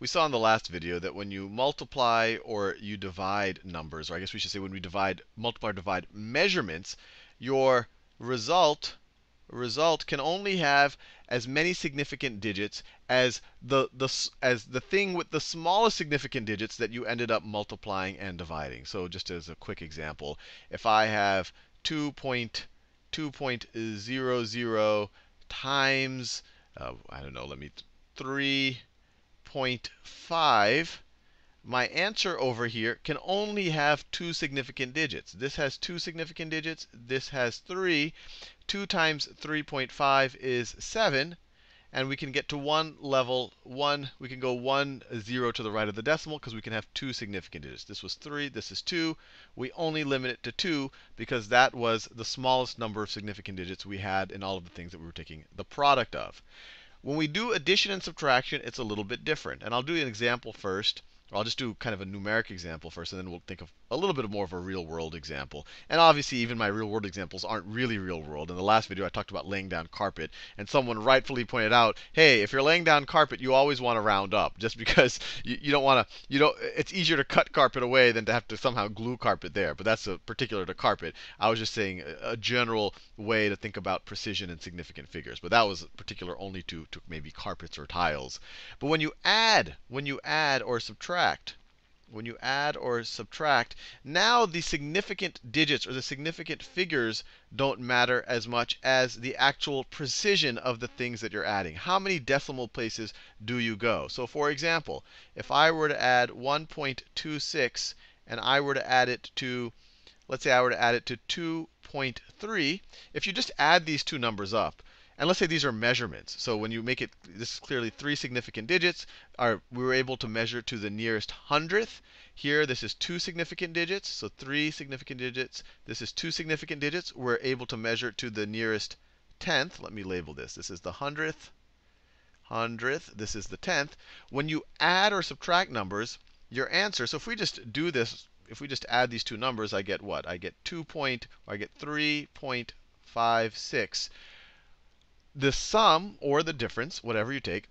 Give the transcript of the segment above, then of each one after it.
we saw in the last video that when you multiply or you divide numbers, or I guess we should say when we divide, multiply or divide measurements, your result result can only have as many significant digits as the, the, as the thing with the smallest significant digits that you ended up multiplying and dividing. So just as a quick example, if I have 2.2.00 times, uh, I don't know, let me, 3 0.5, my answer over here can only have two significant digits. This has two significant digits. This has three. 2 times 3.5 is 7. And we can get to one level, 1. We can go one zero to the right of the decimal because we can have two significant digits. This was 3. This is 2. We only limit it to 2 because that was the smallest number of significant digits we had in all of the things that we were taking the product of when we do addition and subtraction, it's a little bit different. and i'll do an example first. I'll just do kind of a numeric example first, and then we'll think of a little bit more of a real world example. And obviously, even my real world examples aren't really real world. In the last video, I talked about laying down carpet, and someone rightfully pointed out, hey, if you're laying down carpet, you always want to round up, just because you, you don't want to, you know, it's easier to cut carpet away than to have to somehow glue carpet there. But that's particular to carpet. I was just saying a, a general way to think about precision and significant figures, but that was particular only to, to maybe carpets or tiles. But when you add, when you add or subtract, subtract. When you add or subtract, now the significant digits or the significant figures don't matter as much as the actual precision of the things that you're adding. How many decimal places do you go? So for example, if I were to add 1.26 and I were to add it to, let's say I were to add it to 2.3, if you just add these two numbers up, and let's say these are measurements. So when you make it, this is clearly three significant digits. Are, we were able to measure to the nearest hundredth. Here, this is two significant digits. So three significant digits. This is two significant digits. We're able to measure to the nearest tenth. Let me label this. This is the hundredth, hundredth. This is the tenth. When you add or subtract numbers, your answer, so if we just do this, if we just add these two numbers, I get what? I get 2 point, or I get 3.56 the sum or the difference, whatever you take,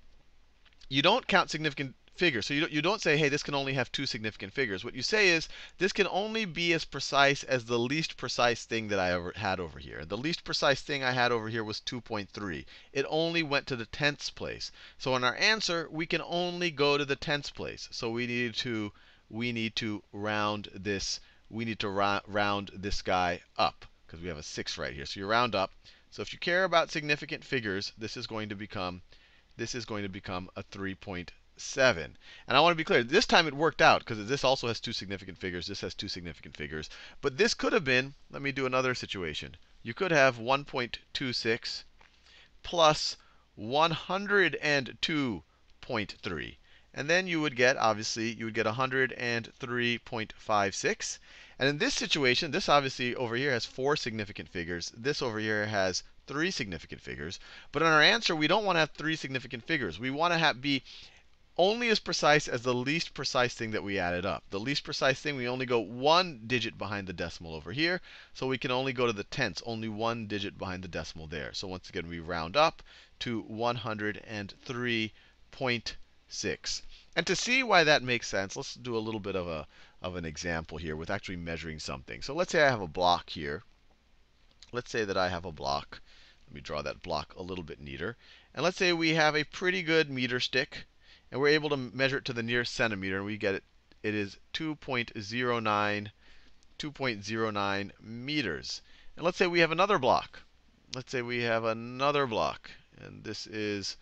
you don't count significant figures. So you don't, you don't say, hey, this can only have two significant figures. What you say is, this can only be as precise as the least precise thing that I ever had over here. The least precise thing I had over here was 2.3. It only went to the tenths place. So in our answer, we can only go to the tenths place. So we need to we need to round this we need to round this guy up because we have a 6 right here. So you round up. So if you care about significant figures, this is going to become this is going to become a 3.7. And I want to be clear, this time it worked out because this also has two significant figures, this has two significant figures. But this could have been, let me do another situation. You could have 1.26 plus 102.3. And then you would get, obviously, you would get 103.56. And in this situation, this obviously over here has four significant figures. This over here has three significant figures. But in our answer, we don't want to have three significant figures. We want to have, be only as precise as the least precise thing that we added up. The least precise thing, we only go one digit behind the decimal over here. So we can only go to the tenths, only one digit behind the decimal there. So once again, we round up to 103.6. And to see why that makes sense, let's do a little bit of a of an example here with actually measuring something. So let's say I have a block here. Let's say that I have a block. Let me draw that block a little bit neater. And let's say we have a pretty good meter stick, and we're able to measure it to the nearest centimeter, and we get it. It is 2.09, 2.09 meters. And let's say we have another block. Let's say we have another block, and this is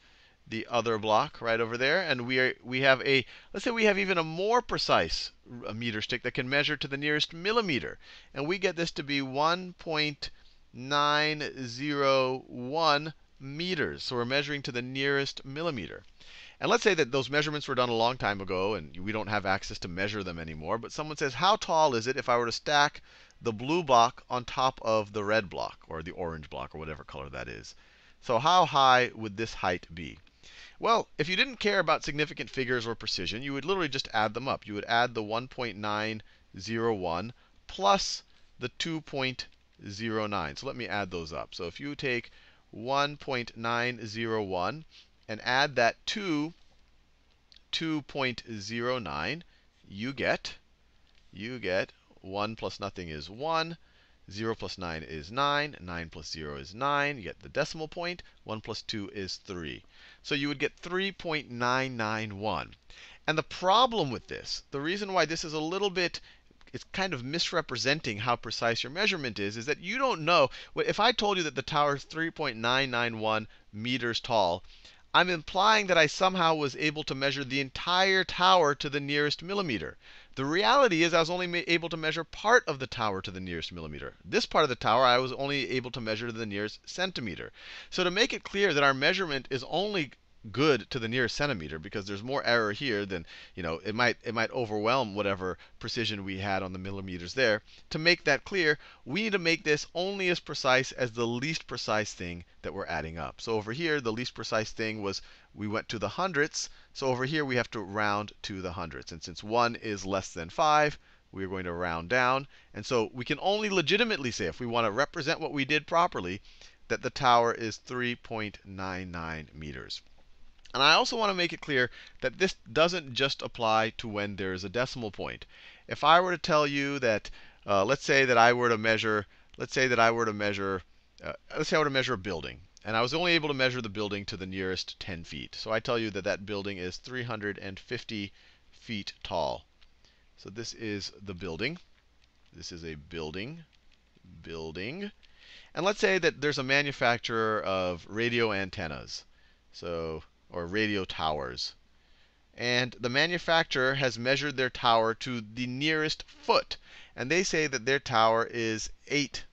the other block right over there. And we, are, we have a, let's say we have even a more precise meter stick that can measure to the nearest millimeter. And we get this to be 1.901 meters. So we're measuring to the nearest millimeter. And let's say that those measurements were done a long time ago and we don't have access to measure them anymore. But someone says, how tall is it if I were to stack the blue block on top of the red block or the orange block or whatever color that is? So how high would this height be? Well, if you didn't care about significant figures or precision, you would literally just add them up. You would add the 1.901 plus the 2.09. So let me add those up. So if you take 1.901 and add that to 2.09, you get you get 1 plus nothing is 1. 0 plus 9 is 9. 9 plus 0 is 9. You get the decimal point. 1 plus 2 is 3. So you would get 3.991. And the problem with this, the reason why this is a little bit it's kind of misrepresenting how precise your measurement is, is that you don't know. If I told you that the tower is 3.991 meters tall, I'm implying that I somehow was able to measure the entire tower to the nearest millimeter. The reality is I was only able to measure part of the tower to the nearest millimeter. This part of the tower I was only able to measure to the nearest centimeter. So to make it clear that our measurement is only good to the nearest centimeter because there's more error here than, you know, it might, it might overwhelm whatever precision we had on the millimeters there. To make that clear, we need to make this only as precise as the least precise thing that we're adding up. So over here, the least precise thing was we went to the hundredths. So over here, we have to round to the hundredths. And since 1 is less than 5, we are going to round down. And so we can only legitimately say, if we want to represent what we did properly, that the tower is 3.99 meters. And I also want to make it clear that this doesn't just apply to when there is a decimal point. If I were to tell you that, uh, let's say that I were to measure, let's say that I were to measure, uh, let's say I were to measure a building, and I was only able to measure the building to the nearest 10 feet. So I tell you that that building is 350 feet tall. So this is the building. This is a building, building. And let's say that there's a manufacturer of radio antennas. So or radio towers. And the manufacturer has measured their tower to the nearest foot. And they say that their tower is 8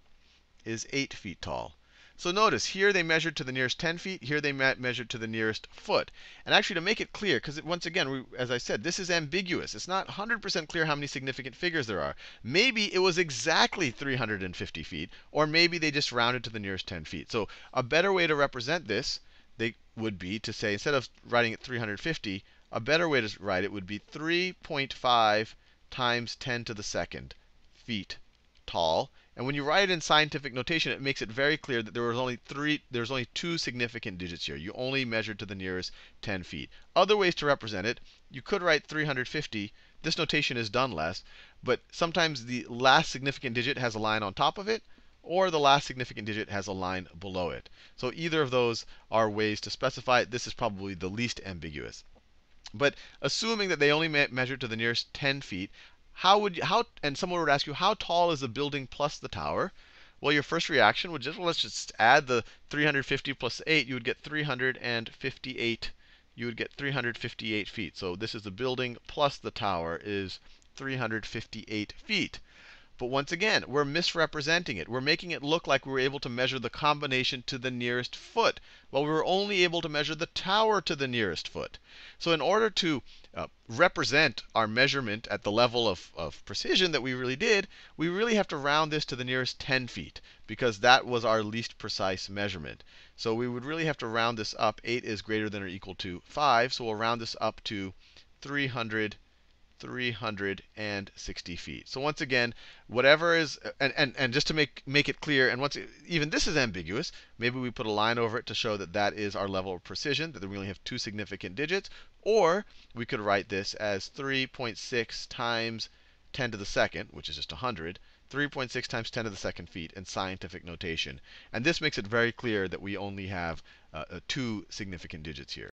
is 8 feet tall. So notice, here they measured to the nearest 10 feet. Here they measured to the nearest foot. And actually, to make it clear, because once again, we, as I said, this is ambiguous. It's not 100% clear how many significant figures there are. Maybe it was exactly 350 feet, or maybe they just rounded to the nearest 10 feet. So a better way to represent this they would be to say, instead of writing it 350, a better way to write it would be 3.5 times 10 to the second feet tall. And when you write it in scientific notation, it makes it very clear that there was only three, there was only two significant digits here. You only measured to the nearest 10 feet. Other ways to represent it, you could write 350. This notation is done less, but sometimes the last significant digit has a line on top of it or the last significant digit has a line below it. So either of those are ways to specify it. This is probably the least ambiguous. But assuming that they only measure to the nearest 10 feet, how would you, how and someone would ask you how tall is the building plus the tower? Well, your first reaction would just well, let's just add the 350 plus 8, you would get 358 you would get 358 feet. So this is the building plus the tower is 358 feet. But once again, we're misrepresenting it. We're making it look like we were able to measure the combination to the nearest foot, while we were only able to measure the tower to the nearest foot. So in order to uh, represent our measurement at the level of, of precision that we really did, we really have to round this to the nearest 10 feet, because that was our least precise measurement. So we would really have to round this up. 8 is greater than or equal to 5, so we'll round this up to 300 360 feet. So once again, whatever is, and, and, and just to make, make it clear, and once, even this is ambiguous, maybe we put a line over it to show that that is our level of precision, that we only have two significant digits, or we could write this as 3.6 times 10 to the second, which is just 100, 3.6 times 10 to the second feet in scientific notation. And this makes it very clear that we only have uh, uh two significant digits here.